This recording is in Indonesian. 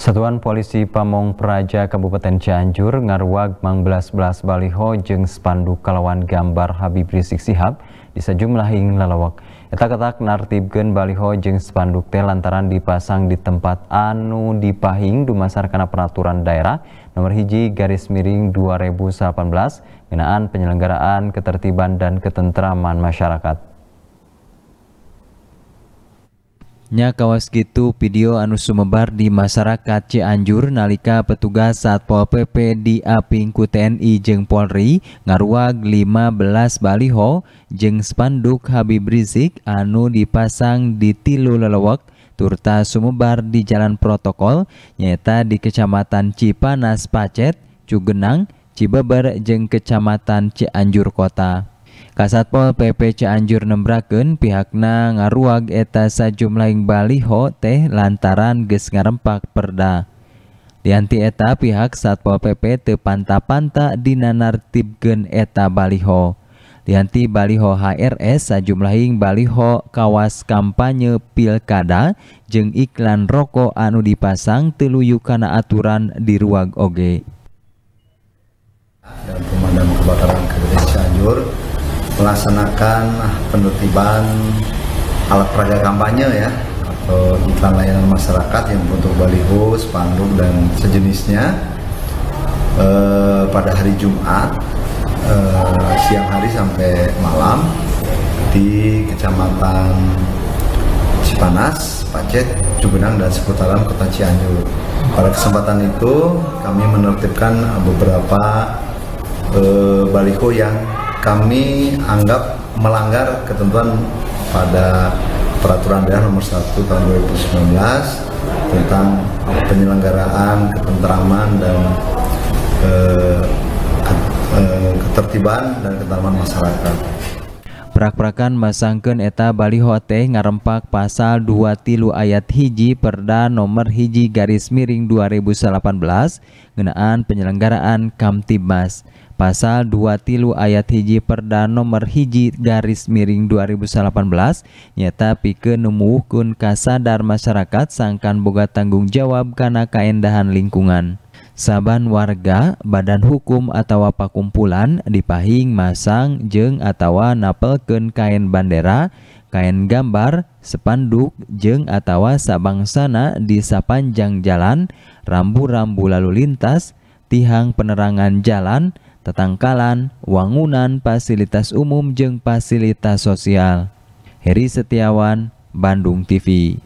Satuan Polisi Pamong Praja Kabupaten Cianjur ngarwag mangbelas-belas baliho jeng spanduk kalawan gambar Habib Rizik Sihab di sejumlah hing lalawak. Eta ketak nartibgen baliho jeng spanduk teh lantaran dipasang di tempat anu dipahing dumasar karena peraturan daerah nomor hiji garis miring 2018 ngenaan penyelenggaraan ketertiban dan ketentraman masyarakat. Nya kawas gitu video anu sumebar di masyarakat Cianjur nalika petugas Satpol PP di Apingku TNI jeng Polri ngaruag 15 baliho jeng spanduk Habib Rizik anu dipasang di tilu lelewak turta sumebar di jalan protokol nyata di Kecamatan Cipanas Pacet, Cugenang, Cibeber jeng Kecamatan Cianjur Kota. satpol PP Anjur nembraken pihakna ngaruwag eta sajumlah Baliho teh lantaran ges ngarepak perda Dianti eta pihak satpol PP tepanta-pan tak di Nanaribgen eta Baliho Dianti Baliho HRS sajumlahing Baliho Kawas Kamanye Pilkada jeung iklanrokok anu dipasang telu Yukana Aturan di Ruwag OG pemandanbataran Kertis Canjurur. melaksanakan penertiban alat peraga kampanye ya atau iklan layanan masyarakat yang untuk baliho, spanduk dan sejenisnya e, pada hari Jumat e, siang hari sampai malam di kecamatan Cipanas, Pacet, Cugenang dan seputaran Kota Cianjur. Pada kesempatan itu kami menertibkan beberapa e, eh, baliho yang kami anggap melanggar ketentuan pada peraturan daerah nomor 1 tahun 2019 tentang penyelenggaraan ketenteraman dan eh, eh, ketertiban dan ketentraman masyarakat. Prak-prakan masangken eta baliho teh ngarempak pasal 2 tilu ayat hiji Perda nomor hiji garis miring 2018 ngenaan penyelenggaraan Kamtibmas pasal 2 tilu ayat hiji perda nomor hiji garis miring 2018 nyata pike nemuhkun kasadar masyarakat sangkan boga tanggung jawab karena keendahan lingkungan saban warga badan hukum atau pakumpulan dipahing masang jeng atau napelken kain bandera kain gambar sepanduk jeng atau sana di sepanjang jalan rambu-rambu lalu lintas tihang penerangan jalan tetangkalan, wangunan, fasilitas umum jeng fasilitas sosial. Heri Setiawan, Bandung TV.